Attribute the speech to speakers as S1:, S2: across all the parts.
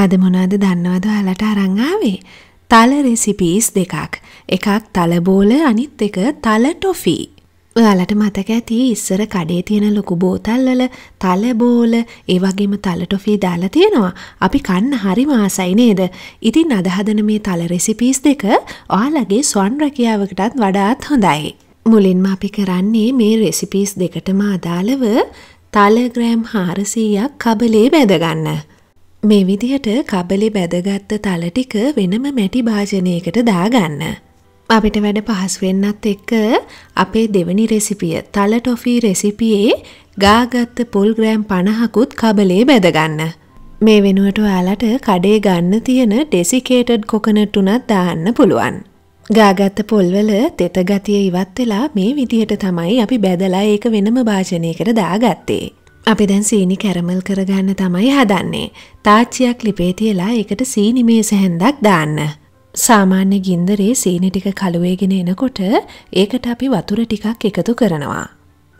S1: අද මොනාද දන්නවද ඔයාලට අරන් ආවේ? තල රෙසිපීස් දෙකක්. එකක් තලබෝල අනිත් එක තල ටොෆි. ඔයාලට මතක ඇති ඉස්සර කඩේ තියෙන ලොකු බෝතල්වල තලබෝල ඒ වගේම තල ටොෆි දාලා තියෙනවා. අපි කන්න හරිම ආසයි නේද? ඉතින් අද හදන මේ තල රෙසිපීස් දෙක ඔයාලගේ ස්වන් රැකියාවකටත් වඩාත් හොඳයි. මුලින්ම අපි කරන්නේ මේ රෙසිපීස් දෙකටම අදාළව තල ග්‍රෑම් 400ක් කබලේ බැදගන්න. මේ විදිහට කබලෙ බැදගත්ත තල ටික වෙනම මැටි භාජනයකට දාගන්න. අපිට වැඩ පහසුවෙන්නත් එක්ක අපේ දෙවනි රෙසිපිය තල ටොෆී රෙසිපියේ ගාගත්ත පොල් ග්‍රෑම් පණහකුත් කබලේ බැදගන්න. මේ වෙනුවට ඔයාලට කඩේ ගන්න තියෙන ඩෙසිකේටඩ් කොකනට් උනත් දාන්න පුළුවන්. ගාගත්ත පොල්වල තෙතගතිය ඉවත් වෙලා මේ විදිහට තමයි අපි බැදලා ඒක වෙනම භාජනයකට දාගත්තේ. අපි දැන් සීනි කැරමල් කරගන්න තමයි හදන්නේ. තාච්චියක් ලිපේ තියලා ඒකට සීනි මේස හැන්දක් දාන්න. සාමාන්‍ය ගින්දරේ සීනි ටික කළුවේගෙන එනකොට ඒකට අපි වතුර ටිකක් එකතු කරනවා.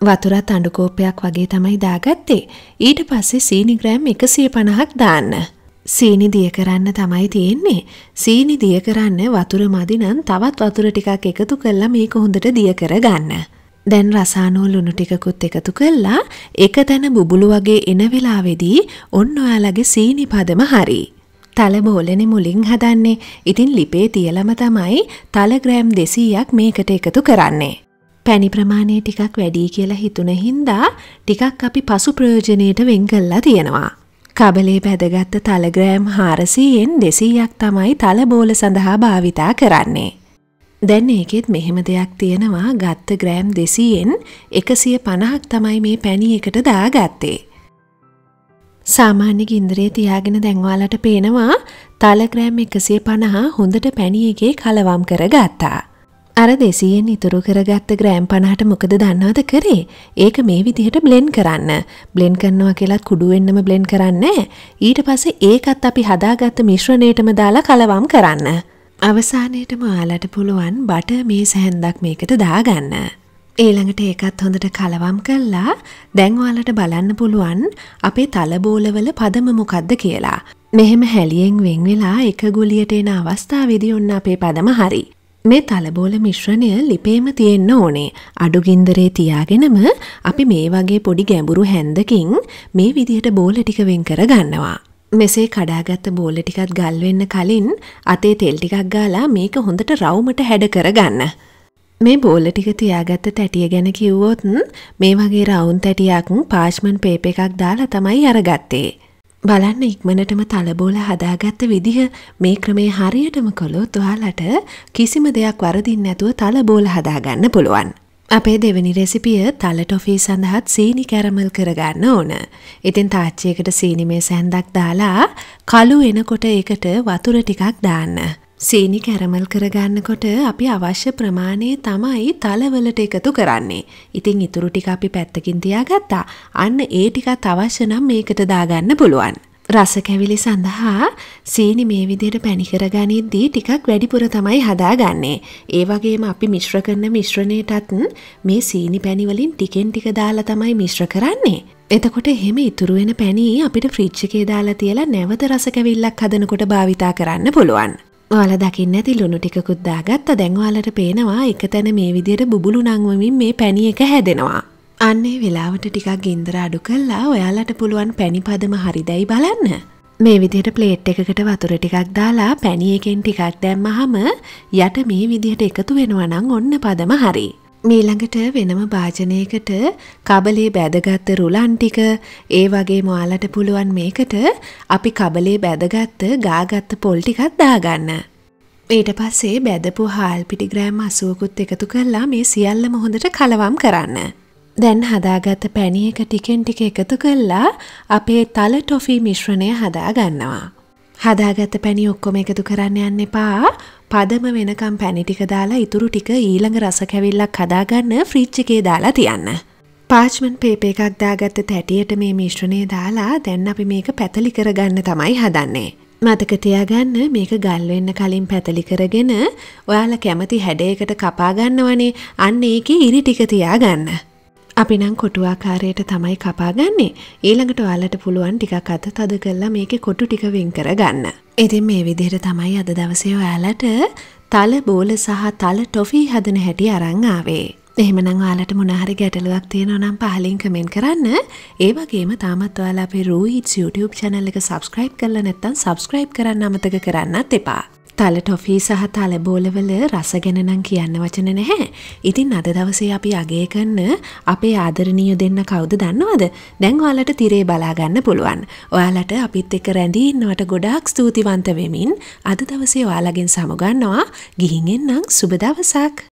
S1: වතුරත් අඩුකෝපයක් වගේ තමයි දාගත්තේ. ඊට පස්සේ සීනිග්‍රෑම් එකසිය පණහක් දාන්න. සීනි දිය කරන්න තමයි තියෙන්නේ. සීනි දිය කරන්න වතුර මදිනම් තවත් වතුර ටිකක් එකතු කල්ලා මේක හොඳට දිය කරගන්න. දැන් රසානෝ ලුණු ටිකකුත් එකතු කළා එක තැන බුබුලු වගේ එන වෙලාවේදී ඔන්න ඔයාලගේ සීනි පදම හරි. තල බෝලනේ මුලින් හදන්නේ. ඉතින් ලිපේ තියලම තමයි තල ග්‍රෑම් 200ක් මේකට එකතු කරන්නේ. පැණි ප්‍රමාණය ටිකක් වැඩි කියලා හිතුන හින්දා ටිකක් අපි පසු ප්‍රයෝජනෙට වෙන් කළා තියෙනවා. කබලේ පැදගත්ත තල ග්‍රෑම් 400න් 200ක් තමයි තල බෝල සඳහා භාවිතා කරන්නේ. දැන් ඒකෙත් මෙහෙම දෙයක් තියෙනවා ගත්ත ග්‍රෑම් දෙසීයෙන් එකසිය පණහක් තමයි මේ පැණි එකට දාගත්තේ. සාමාන්‍ය ගින්දරේ තියාගෙන දැන්වාලට පේනවා තලග්‍රෑම් එකසේ පණහා හොඳට පැණියගේ කලවම් කර ගත්තා. අර දෙසියෙන් ඉතුරු කරගත්ත ග්‍රෑම් පණහට මොකද දන්නවද කරේ ඒක මේ විදිහට බ්ලෙන්් කරන්න බ්ලෙන්් කරනවා කියලත් කුඩුවෙන්න්නම බ්ලෙන්් කරන්න ඊට පස ඒකත් අපි හදාගත්ත මිශ්‍රණයටම දාලා කලවම් කරන්න. අවසානයටම ඔයාලට පුළුවන් බට මේ සැහැන්දක් මේකට දාගන්න. ඊළඟට ඒකත් හොඳට කලවම් කල්ලා දැන්වාලට බලන්න පුළුවන් අපේ තලබෝලවල පදම මොකක්ද කියලා. මෙහෙම හැලියෙන් වෙන් වෙලා එක ගුලියට එන අවස්ථා විදි ඔන්න අපේ පදම හරි. මේ තලබෝල මිශ්‍රණය ලිපේම තියෙන්න ඕනේ අඩුගින්දරේ තියාගෙනම අපි මේ වගේ පොඩි ගැඹුරු හැන්දකින් මේ විදිහට බෝල ටික වෙන් කර ගන්නවා. මෙසේ කඩාගත්ත බෝල ටිකත් ගල්වෙන්න කලින් අතේ තෙල් ටිකක් ගාලා මේක හොඳට රවුමට හැඩ කරගන්න. මේ බෝල ටික තියාගත්ත තැටිය ගැන කිව්වොත්න් මේ වගේ රවුන් තැටියක් පාශ්මන් පේප එකක් දාලා තමයි අරගත්තේ. බලන්න ඉක්මනටම තලබෝල හදාගත්ත විදිහ මේ ක්‍රමේ හරියටම කොළොත් ඔයාලට කිසිම දෙයක් වරදින්න ඇතුව තලබෝල හදාගන්න පුළුවන්. අපේ දෙවැනි රෙසිපිය තල ටොෆී සඳහත් සීනි කැරමල් කරගන්න ඕන. ඉතින් තාච්චියකට සීනිමේ සැන්දක් දාලා කළු එනකොට ඒකට වතුර ටිකක් දාන්න. සීනි කැරමල් කරගන්නකොට අපි අවශ්‍ය ප්‍රමාණය තමයි තලවලට එකතු කරන්නේ. ඉතින් ඉතුරු ටික අපි පැත්තකින් තියාගත්තා. අන්න ඒ ටිකත් අවශ්‍ය නම් මේකට දාගන්න පුළුවන්. රස කැවිලි සඳහා සීනි මේ විදිහට පැණි කරගනිද්දී ටිකක් වැඩිපුර තමයි හදාගන්නේ. ඒ වගේම අපි මිශ්‍ර කරන මිශ්‍රණයටත් මේ සීනි පැණි වලින් ටිකෙන් ටික දාලා තමයි මිශ්‍ර කරන්නේ. එතකොට එහෙම ඉතුරු වෙන පැණි අපිට ෆ්‍රිජ් එකේ දාලා තියලා නැවත රස කැවිල්ලක් හදනකොට භාවිතා කරන්න පුළුවන්. ඔයාලා දකින්න ඇති ලුණු ටිකකුත් දාගත්තා. දැන් ඔයාලට පේනවා එක තැන මේ විදිහට බුබුලු නංවමින් මේ පැණි එක හැදෙනවා. අන්නේ වෙලාවට ටිකක් ගින්දර අඩු කල්ලා ඔයාලට පුළුවන් පැණිපදම හරිදැයි බලන්න. මේ විදිහට ප්ලේට් එකකට වතුර ටිකක් දාලා පැණි එකෙන් ටිකක් දැම්මහම යට මේ විදිහට එකතු වෙනවනම් ඔන්න පදම හරි. මීළඟට වෙනම භාජනයකට කබලේ බැදගත්ත රුලන් ටික ඒ වගේ මොයාලට පුළුවන් මේකට අපි කබලේ බැදගත්ත ගාගත්ත පොල් ටිකත් දාගන්න. ඊට පස්සේ බැදපු හාල් පිටිග්‍රෑම් අසුවකුත් එකතු කරලා මේ සියල්ලම හොඳට කලවම් කරන්න. දැන් හදාගත්ත පැණි එක ටිකෙන් ටික එකතු කල්ලා අපේ තල ටොෆී මිශ්‍රණය හදා ගන්නවා. හදාගත්ත පැණි ඔක්කොම එකතු කරන්න යන්න එපා පදම වෙනකම් පැණිටික දාලා ඉතුරු ටික ඊළඟ රස කැවිල්ලක් හදාගන්න ෆ්‍රිච් එකේ දාලා තියන්න. පාච්මන් පේප එකක් දාගත්ත තැටියට මේ මිශ්‍රණය දාලා දැන් අපි මේක පැතලි කරගන්න තමයි හදන්නේ. මතක තියාගන්න මේක ගල්වෙන්න කලින් පැතලි කරගෙන ඔයාලා කැමති හැඩයකට කපාගන්නවනේ අන්න ඒකේ ඉරි ටික තියාගන්න. අපි නම් කොටුවාකාරයට තමයි කපාගන්නේ ඊළඟට ඔයාලට පුළුවන් ටිකක් අත තද කරලා මේක කොටු ටික වෙන් කරගන්න. ඉතින් මේ විදිහට තමයි අද දවසේ ඔයාලට තල බෝල සහ තල ටොෆී හදන හැටි අරන් ආවේ. එහෙමනම් ඔයාලට මොනහරි ගැටලුවක් තියෙනවා නම් පහලින් කමෙන්ට් කරන්න. ඒ වගේම තාමත් ඔයාලා අපේ රූහිට්ස් YouTube channel එක subscribe කරලා නැත්නම් subscribe කරන්න අමතක කරන්නත් එපා. තල ටොෆී සහ තල බෝලවල රස ගැනනම් කියන්න වචන නැහැ. ඉතින් අද දවසේ අපි අගේ කරන අපේ ආදරණීය දෙන්න කවුද දන්නවද? දැන් ඔයාලට තිරේ බලා ගන්න පුළුවන්. ඔයාලට අපිත් එක්ක රැඳී ඉන්නවට ගොඩාක් ස්තුතිවන්ත වෙමින් අද දවසේ ඔයාලගෙන් සමුගන්නවා. ගිහින් එන්නම් සුබ දවසක්.